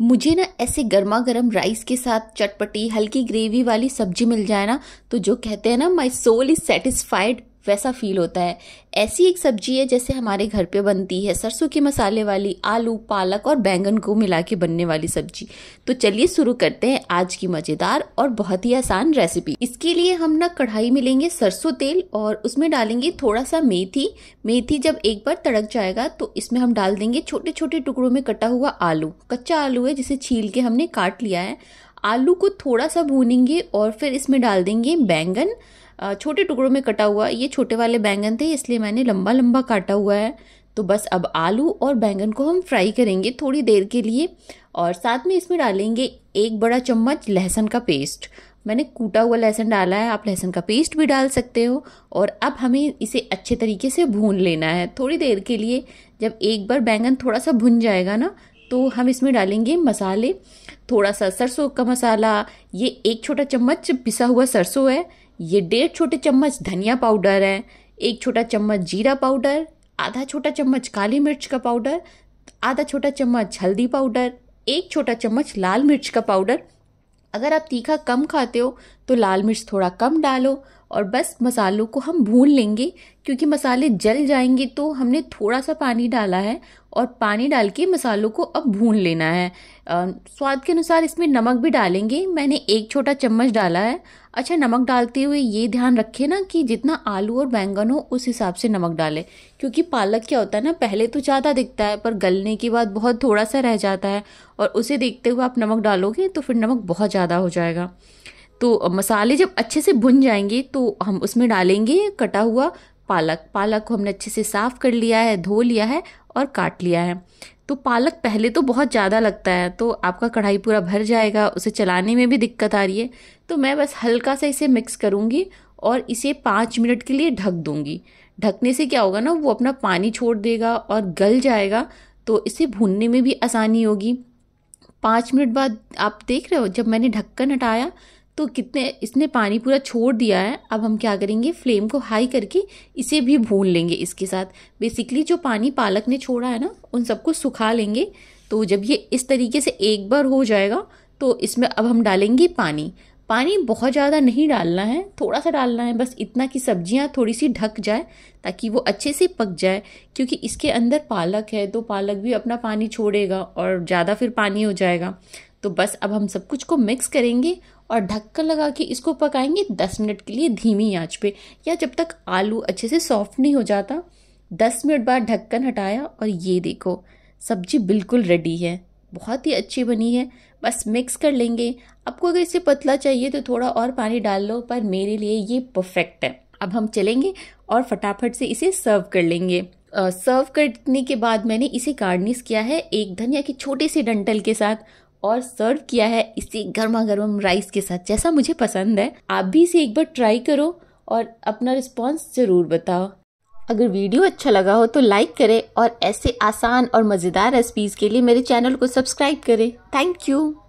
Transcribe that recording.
मुझे ना ऐसे गर्मा गर्म राइस के साथ चटपटी हल्की ग्रेवी वाली सब्जी मिल जाए ना तो जो कहते हैं ना माई सोल इज सेटिस्फाइड वैसा फील होता है ऐसी एक सब्जी है जैसे हमारे घर पे बनती है सरसों के मसाले वाली आलू पालक और बैंगन को मिला के बनने वाली सब्जी तो चलिए शुरू करते हैं आज की मज़ेदार और बहुत ही आसान रेसिपी इसके लिए हम ना कढ़ाई में लेंगे सरसों तेल और उसमें डालेंगे थोड़ा सा मेथी मेथी जब एक बार तड़क जाएगा तो इसमें हम डाल देंगे छोटे छोटे टुकड़ों में कटा हुआ आलू कच्चा आलू है जिसे छील के हमने काट लिया है आलू को थोड़ा सा भूनेंगे और फिर इसमें डाल देंगे बैंगन छोटे टुकड़ों में कटा हुआ ये छोटे वाले बैंगन थे इसलिए मैंने लंबा लंबा काटा हुआ है तो बस अब आलू और बैंगन को हम फ्राई करेंगे थोड़ी देर के लिए और साथ में इसमें डालेंगे एक बड़ा चम्मच लहसुन का पेस्ट मैंने कूटा हुआ लहसुन डाला है आप लहसुन का पेस्ट भी डाल सकते हो और अब हमें इसे अच्छे तरीके से भून लेना है थोड़ी देर के लिए जब एक बार बैंगन थोड़ा सा भुन जाएगा ना तो हम इसमें डालेंगे मसाले थोड़ा सा सरसों का मसाला ये एक छोटा चम्मच पिसा हुआ सरसों है ये डेढ़ छोटे चम्मच धनिया पाउडर है एक छोटा चम्मच जीरा पाउडर आधा छोटा चम्मच काली मिर्च का पाउडर आधा छोटा चम्मच हल्दी पाउडर एक छोटा चम्मच लाल मिर्च का पाउडर अगर आप तीखा कम खाते हो तो लाल मिर्च थोड़ा कम डालो और बस मसालों को हम भून लेंगे क्योंकि मसाले जल जाएंगे तो हमने थोड़ा सा पानी डाला है और पानी डाल के मसालों को अब भून लेना है स्वाद के अनुसार इसमें नमक भी डालेंगे मैंने एक छोटा चम्मच डाला है अच्छा नमक डालते हुए ये ध्यान रखें ना कि जितना आलू और बैंगन हो उस हिसाब से नमक डालें क्योंकि पालक क्या होता है ना पहले तो ज़्यादा दिखता है पर गलने के बाद बहुत थोड़ा सा रह जाता है और उसे देखते हुए आप नमक डालोगे तो फिर नमक बहुत ज़्यादा हो जाएगा तो मसाले जब अच्छे से भुन जाएंगे तो हम उसमें डालेंगे कटा हुआ पालक पालक को हमने अच्छे से साफ़ कर लिया है धो लिया है और काट लिया है तो पालक पहले तो बहुत ज़्यादा लगता है तो आपका कढ़ाई पूरा भर जाएगा उसे चलाने में भी दिक्कत आ रही है तो मैं बस हल्का सा इसे मिक्स करूँगी और इसे पाँच मिनट के लिए ढक दूँगी ढकने से क्या होगा ना वो अपना पानी छोड़ देगा और गल जाएगा तो इसे भूनने में भी आसानी होगी पाँच मिनट बाद आप देख रहे हो जब मैंने ढक्कन हटाया तो कितने इसने पानी पूरा छोड़ दिया है अब हम क्या करेंगे फ्लेम को हाई करके इसे भी भून लेंगे इसके साथ बेसिकली जो पानी पालक ने छोड़ा है ना उन सबको सुखा लेंगे तो जब ये इस तरीके से एक बार हो जाएगा तो इसमें अब हम डालेंगे पानी पानी बहुत ज़्यादा नहीं डालना है थोड़ा सा डालना है बस इतना कि सब्जियाँ थोड़ी सी ढक जाए ताकि वो अच्छे से पक जाए क्योंकि इसके अंदर पालक है तो पालक भी अपना पानी छोड़ेगा और ज़्यादा फिर पानी हो जाएगा तो बस अब हम सब कुछ को मिक्स करेंगे और ढक्कन लगा के इसको पकाएंगे दस मिनट के लिए धीमी आंच पे या जब तक आलू अच्छे से सॉफ्ट नहीं हो जाता दस मिनट बाद ढक्कन हटाया और ये देखो सब्जी बिल्कुल रेडी है बहुत ही अच्छी बनी है बस मिक्स कर लेंगे आपको अगर इसे पतला चाहिए तो थोड़ा और पानी डाल लो पर मेरे लिए ये परफेक्ट है अब हम चलेंगे और फटाफट से इसे सर्व कर लेंगे सर्व करने के बाद मैंने इसे गार्निश किया है एक धनिया के छोटे से डंटल के साथ और सर्व किया है इसे गर्मा गर्म राइस के साथ जैसा मुझे पसंद है आप भी इसे एक बार ट्राई करो और अपना रिस्पॉन्स ज़रूर बताओ अगर वीडियो अच्छा लगा हो तो लाइक करें और ऐसे आसान और मज़ेदार रेसिपीज़ के लिए मेरे चैनल को सब्सक्राइब करें थैंक यू